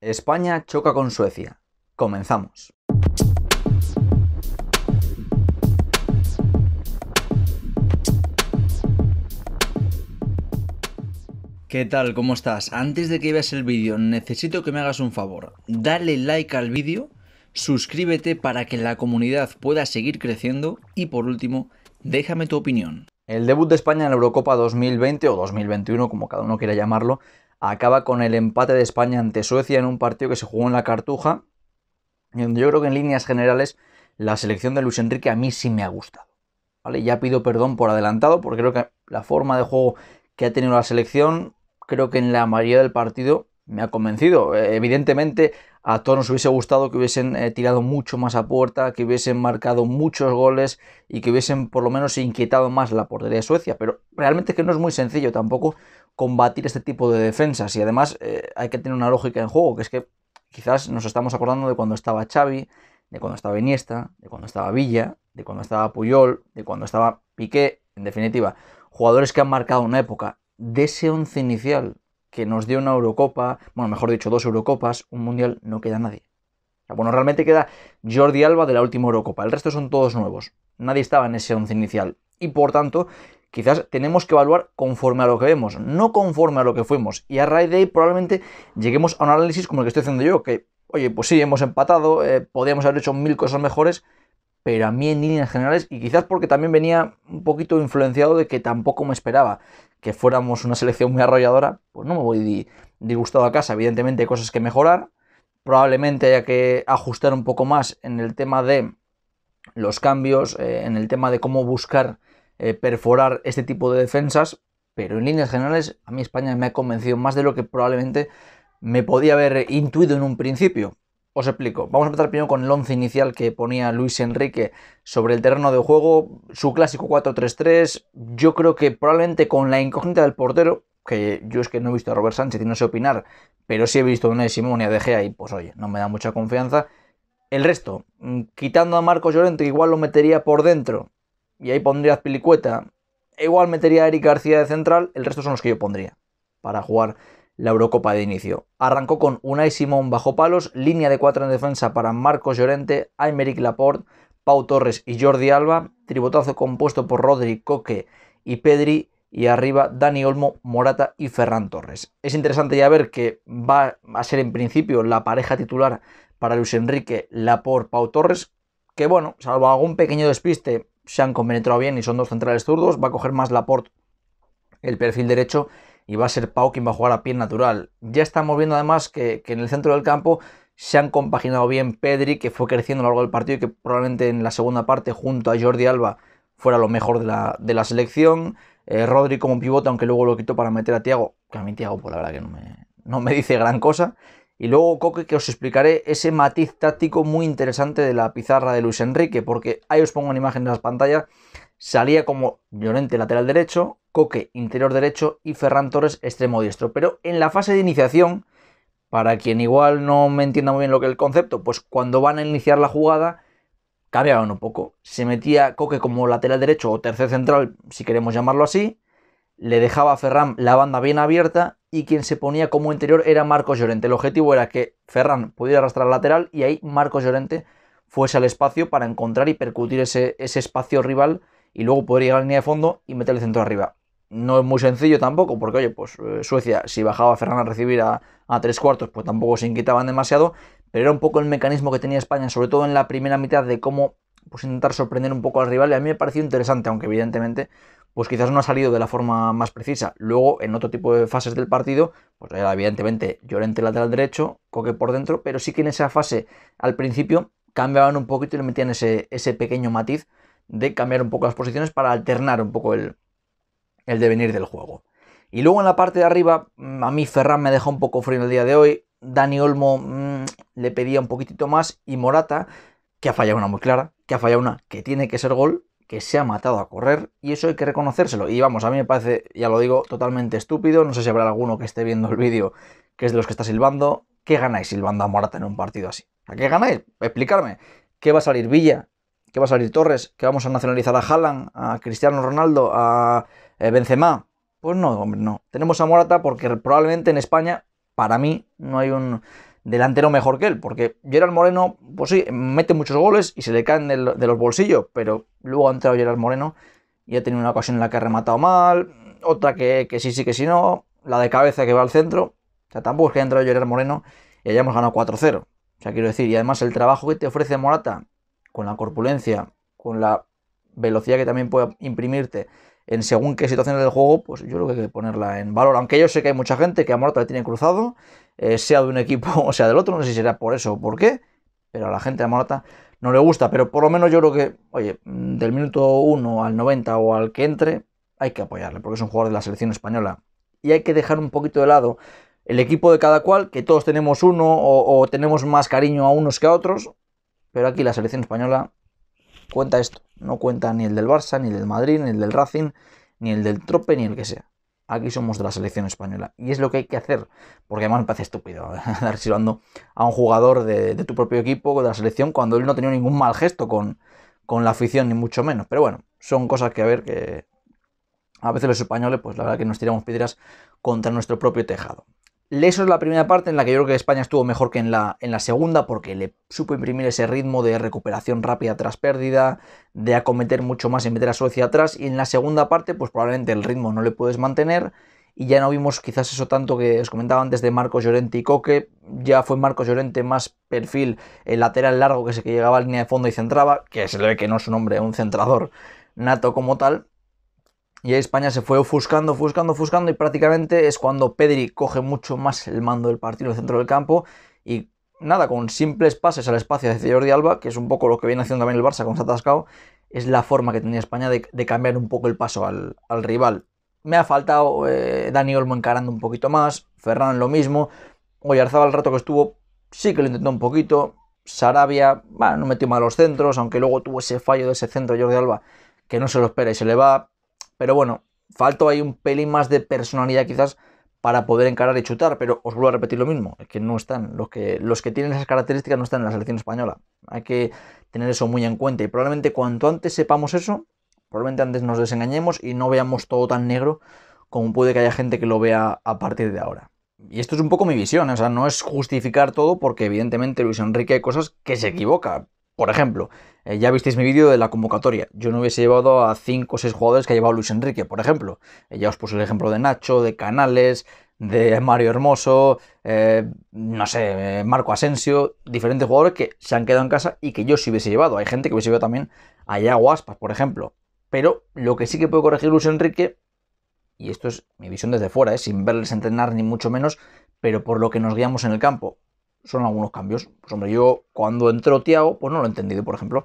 España choca con Suecia. Comenzamos. ¿Qué tal? ¿Cómo estás? Antes de que veas el vídeo, necesito que me hagas un favor. Dale like al vídeo, suscríbete para que la comunidad pueda seguir creciendo y por último, déjame tu opinión. El debut de España en la Eurocopa 2020 o 2021, como cada uno quiera llamarlo, acaba con el empate de España ante Suecia en un partido que se jugó en la Cartuja, y donde yo creo que en líneas generales la selección de Luis Enrique a mí sí me ha gustado. ¿vale? Ya pido perdón por adelantado, porque creo que la forma de juego que ha tenido la selección, creo que en la mayoría del partido me ha convencido. Eh, evidentemente, a todos nos hubiese gustado que hubiesen eh, tirado mucho más a puerta, que hubiesen marcado muchos goles y que hubiesen por lo menos inquietado más la portería de Suecia. Pero realmente es que no es muy sencillo tampoco combatir este tipo de defensas. Y además eh, hay que tener una lógica en juego, que es que quizás nos estamos acordando de cuando estaba Xavi, de cuando estaba Iniesta, de cuando estaba Villa, de cuando estaba Puyol, de cuando estaba Piqué, en definitiva, jugadores que han marcado una época de ese once inicial que nos dio una Eurocopa, bueno, mejor dicho, dos Eurocopas, un Mundial, no queda nadie. Bueno, realmente queda Jordi Alba de la última Eurocopa, el resto son todos nuevos. Nadie estaba en ese once inicial y por tanto quizás tenemos que evaluar conforme a lo que vemos, no conforme a lo que fuimos. Y a raíz de ahí probablemente lleguemos a un análisis como el que estoy haciendo yo, que, oye, pues sí, hemos empatado, eh, podíamos haber hecho mil cosas mejores, pero a mí en líneas generales, y quizás porque también venía un poquito influenciado de que tampoco me esperaba que fuéramos una selección muy arrolladora, pues no me voy disgustado a casa, evidentemente hay cosas que mejorar, probablemente haya que ajustar un poco más en el tema de los cambios, eh, en el tema de cómo buscar eh, perforar este tipo de defensas, pero en líneas generales a mí España me ha convencido más de lo que probablemente me podía haber intuido en un principio. Os explico. Vamos a empezar primero con el once inicial que ponía Luis Enrique sobre el terreno de juego, su clásico 4-3-3. Yo creo que probablemente con la incógnita del portero, que yo es que no he visto a Robert Sánchez y no sé opinar, pero sí he visto a Unai Simón y a De Gea y pues oye, no me da mucha confianza. El resto, mm, quitando a Marcos Llorente, igual lo metería por dentro, y ahí pondría Pilicueta. E igual metería a Eric García de central, el resto son los que yo pondría para jugar la Eurocopa de inicio. Arrancó con Unai Simón bajo palos, línea de cuatro en defensa para Marcos Llorente, Aymeric Laporte, Pau Torres y Jordi Alba, tributazo compuesto por Rodri, Coque y Pedri, y arriba Dani Olmo, Morata y Ferran Torres. Es interesante ya ver que va a ser en principio la pareja titular para Luis Enrique, Laporte, Pau Torres, que bueno, salvo algún pequeño despiste, se han compenetrado bien y son dos centrales zurdos. Va a coger más Laporte el perfil derecho y va a ser Pau quien va a jugar a pie natural. Ya estamos viendo además que, en el centro del campo se han compaginado bien Pedri, que fue creciendo a lo largo del partido y que probablemente en la segunda parte junto a Jordi Alba fuera lo mejor de la, selección. Eh, Rodri como pivote, aunque luego lo quitó para meter a Tiago, que a mí Tiago por pues, la verdad que no me, no me dice gran cosa. Y luego, Coque, que os explicaré ese matiz táctico muy interesante de la pizarra de Luis Enrique, porque ahí os pongo una imagen de las pantallas. Salía como Llorente lateral derecho, Coque interior derecho y Ferran Torres extremo diestro. Pero en la fase de iniciación, para quien igual no me entienda muy bien lo que es el concepto, pues cuando van a iniciar la jugada, cambiaban un poco. Se metía Coque como lateral derecho o tercer central, si queremos llamarlo así. Le dejaba a Ferran la banda bien abierta y quien se ponía como interior era Marcos Llorente. El objetivo era que Ferran pudiera arrastrar lateral y ahí Marcos Llorente fuese al espacio para encontrar y percutir ese, ese espacio rival y luego poder llegar a la línea de fondo y meterle centro arriba. No es muy sencillo tampoco, porque oye, pues eh, Suecia, si bajaba Ferran a recibir a, tres cuartos, pues tampoco se inquietaban demasiado, pero era un poco el mecanismo que tenía España, sobre todo en la primera mitad, de cómo pues, intentar sorprender un poco al rival, y a mí me pareció interesante, aunque evidentemente pues quizás no ha salido de la forma más precisa. Luego, en otro tipo de fases del partido, pues era evidentemente Llorente lateral derecho, Coque por dentro, pero sí que en esa fase, al principio, cambiaban un poquito y le metían ese, pequeño matiz de cambiar un poco las posiciones para alternar un poco el, devenir del juego. Y luego en la parte de arriba, mm, a mí Ferran me dejó un poco frío el día de hoy. Dani Olmo mm, le pedía un poquitito más. Y Morata, que ha fallado una muy clara, que ha fallado una que tiene que ser gol, que se ha matado a correr y eso hay que reconocérselo. Y vamos, a mí me parece, ya lo digo, totalmente estúpido. No sé si habrá alguno que esté viendo el vídeo que es de los que está silbando. ¿Qué ganáis silbando a Morata en un partido así? ¿A qué ganáis? Explicarme. ¿Qué va a salir Villa? ¿Qué va a salir Torres? ¿Qué vamos a nacionalizar a Haaland, a Cristiano Ronaldo, a eh, Benzema? Pues no, hombre, no. Tenemos a Morata porque probablemente en España, para mí, no hay un delantero mejor que él, porque Gerard Moreno, pues sí, mete muchos goles y se le caen de los bolsillos, pero luego ha entrado Gerard Moreno y ha tenido una ocasión en la que ha rematado mal, otra que, que sí, sí, que sí, no, la de cabeza que va al centro, o sea, tampoco es que haya entrado Gerard Moreno y hayamos ganado 4-0, o sea, quiero decir, y además el trabajo que te ofrece Morata, con la corpulencia, con la velocidad que también puede imprimirte, en según qué situaciones del juego, pues yo creo que hay que ponerla en valor. Aunque yo sé que hay mucha gente que a Morata le tiene cruzado, eh, sea de un equipo o sea del otro, no sé si será por eso o por qué, pero a la gente de Morata no le gusta. Pero por lo menos yo creo que, oye, mm, del minuto 1 al 90 o al que entre, hay que apoyarle, porque es un jugador de la selección española. Y hay que dejar un poquito de lado el equipo de cada cual, que todos tenemos uno o tenemos más cariño a unos que a otros, pero aquí la selección española Cuenta esto. No cuenta ni el del Barça, ni el del Madrid, ni el del Racing, ni el del Trope, ni el que sea. Aquí somos de la selección española. Y es lo que hay que hacer. Porque además me parece estúpido dar silbando a un jugador de, tu propio equipo, de la selección, cuando él no tenía ningún mal gesto con, con la afición, ni mucho menos. Pero bueno, son cosas que a ver que. A veces los españoles, pues la verdad que nos tiramos piedras contra nuestro propio tejado. Eso es la primera parte en la que yo creo que España estuvo mejor que en la, segunda, porque le supo imprimir ese ritmo de recuperación rápida tras pérdida, de acometer mucho más y meter a Suecia atrás. Y en la segunda parte, pues probablemente el ritmo no le puedes mantener. Y ya no vimos quizás eso tanto que os comentaba antes de Marcos Llorente y Coque. Ya fue Marcos Llorente más perfil lateral largo que se que llegaba a línea de fondo y centraba, que se le ve que no es un hombre, un centrador nato como tal y ahí España se fue ofuscando, ofuscando, ofuscando y prácticamente es cuando Pedri coge mucho más el mando del partido en el centro del campo y nada, con simples pases al espacio de Jordi Alba, que es un poco lo que viene haciendo también el Barça con Satascao, es la forma que tenía España de, cambiar un poco el paso al, rival. Me ha faltado eh, Dani Olmo encarando un poquito más, Ferran lo mismo, Goyarzaba el rato que estuvo sí que lo intentó un poquito, Sarabia, no metió mal los centros, aunque luego tuvo ese fallo de ese centro Jordi Alba que no se lo espera y se le va. Pero bueno, falta ahí un pelín más de personalidad quizás para poder encarar y chutar, pero os vuelvo a repetir lo mismo, es que no están, los que, los que tienen esas características no están en la selección española. Hay que tener eso muy en cuenta y probablemente cuanto antes sepamos eso, probablemente antes nos desengañemos y no veamos todo tan negro como puede que haya gente que lo vea a partir de ahora. Y esto es un poco mi visión, o sea, no es justificar todo porque evidentemente Luis Enrique hay cosas que se equivoca, por ejemplo, eh, ya visteis mi vídeo de la convocatoria. Yo no hubiese llevado a 5 o 6 jugadores que ha llevado Luis Enrique, por ejemplo. Eh, ya os puse el ejemplo de Nacho, de Canales, de Mario Hermoso, eh, no sé, Marco Asensio, diferentes jugadores que se han quedado en casa y que yo sí hubiese llevado. Hay gente que hubiese llevado también a Yago por ejemplo. Pero lo que sí que puede corregir Luis Enrique, y esto es mi visión desde fuera, sin verles entrenar ni mucho menos, pero por lo que nos guiamos en el campo son algunos cambios. Pues hombre, yo cuando entró Tiago, pues no lo he entendido, por ejemplo.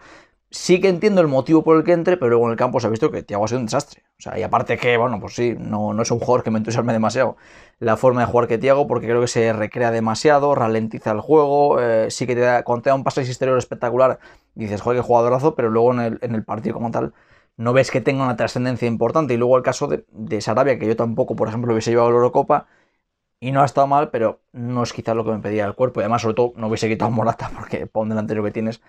Sí que entiendo el motivo por el que entre, pero luego en el campo se ha visto que Tiago ha sido un desastre. O sea, y aparte que, bueno, pues sí, no, no es un jugador que me entusiasme demasiado la forma de jugar que Tiago, porque creo que se recrea demasiado, ralentiza el juego, eh, sí que te da, cuando te da un pase exterior espectacular, dices, joder, qué jugadorazo, pero luego en el, en el partido como tal no ves que tenga una trascendencia importante. Y luego el caso de, de Sarabia, que yo tampoco, por ejemplo, hubiese llevado la Eurocopa, y no ha estado mal, pero no es quizás lo que me pedía el cuerpo. Y además, sobre todo, no hubiese quitado Morata porque para un delantero que tienes,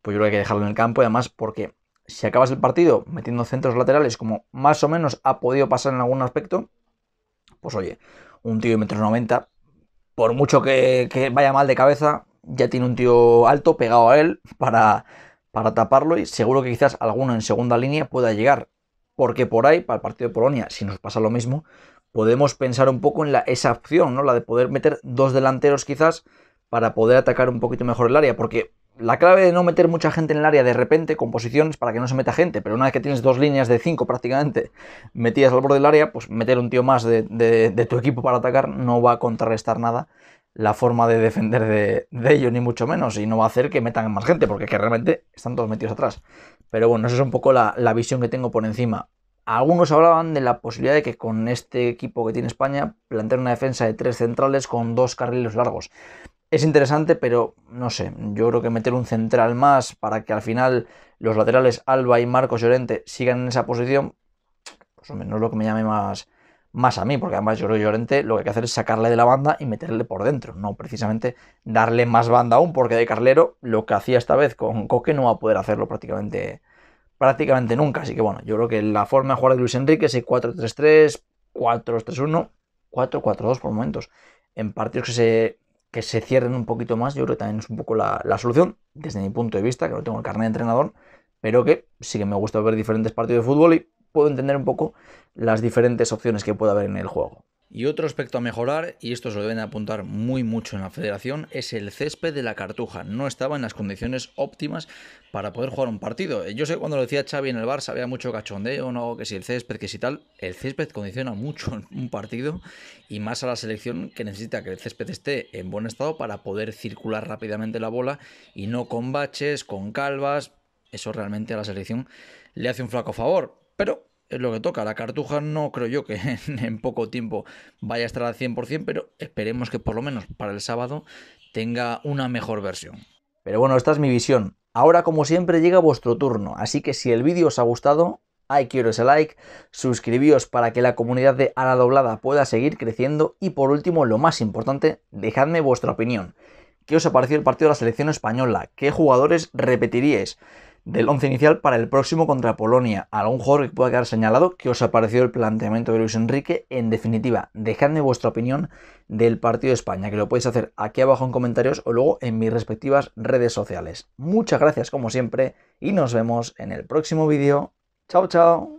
pues yo creo que hay que dejarlo en el campo. Y además, porque si acabas el partido metiendo centros laterales, como más o menos ha podido pasar en algún aspecto, pues oye, un tío de metros 90, por mucho que, vaya mal de cabeza, ya tiene un tío alto pegado a él para, para taparlo. Y seguro que quizás alguno en segunda línea pueda llegar. Porque por ahí, para el partido de Polonia, si nos pasa lo mismo, podemos pensar un poco en esa opción, ¿no? La de poder meter dos delanteros quizás para poder atacar un poquito mejor el área, porque la clave de no meter mucha gente en el área de repente con posiciones para que no se meta gente, pero una vez que tienes dos líneas de cinco prácticamente metidas al borde del área, pues meter un tío más de, tu equipo para atacar no va a contrarrestar nada la forma de defender de, ellos, ni mucho menos, y no va a hacer que metan más gente, porque que realmente están todos metidos atrás. Pero bueno, esa es un poco la visión que tengo por encima. Algunos hablaban de la posibilidad de que con este equipo que tiene España plantear una defensa de tres centrales con dos carriles largos. Es interesante, pero no sé, yo creo que meter un central más para que al final los laterales Alba y Marcos Llorente sigan en esa posición, pues no es lo que me llame más, más a mí, porque además yo creo que Llorente lo que hay que hacer es sacarle de la banda y meterle por dentro, no precisamente darle más banda aún, porque de Carlero lo que hacía esta vez con Coque no va a poder hacerlo prácticamente prácticamente nunca. Así que bueno, yo creo que la forma de jugar de Luis Enrique es 4-3-3, 4-3-1, 4-4-2 por momentos. En partidos que se, que se cierren un poquito más, yo creo que también es un poco la, la solución, desde mi punto de vista, que no tengo el carnet de entrenador, pero que sí que me gusta ver diferentes partidos de fútbol y puedo entender un poco las diferentes opciones que puede haber en el juego. Y otro aspecto a mejorar, y esto se lo deben apuntar muy mucho en la federación, es el césped de la cartuja. No estaba en las condiciones óptimas para poder jugar un partido. Eh, yo sé cuando lo decía Xavi en el Barça había mucho cachondeo, no, que si el césped, que si tal. El césped condiciona mucho un partido y más a la selección que necesita que el césped esté en buen estado para poder circular rápidamente la bola y no con baches, con calvas. Eso realmente a la selección le hace un flaco favor. Pero es lo que toca. La cartuja no creo yo que en poco tiempo vaya a estar al 100%, pero esperemos que por lo menos para el sábado tenga una mejor versión. Pero bueno, esta es mi visión. Ahora como siempre llega vuestro turno, así que si el vídeo os ha gustado, que quiero ese like, suscribíos para que la comunidad de Ala Doblada pueda seguir creciendo y por último, lo más importante, dejadme vuestra opinión. ¿Qué os ha parecido el partido de la selección española? ¿Qué jugadores repetiríais? del 11 inicial para el próximo contra Polonia. Algún jugador que pueda quedar señalado, que os ha parecido el planteamiento de Luis Enrique. En definitiva, dejadme vuestra opinión del partido de España, que lo podéis hacer aquí abajo en comentarios o luego en mis respectivas redes sociales. Muchas gracias como siempre y nos vemos en el próximo vídeo. Chao, chao.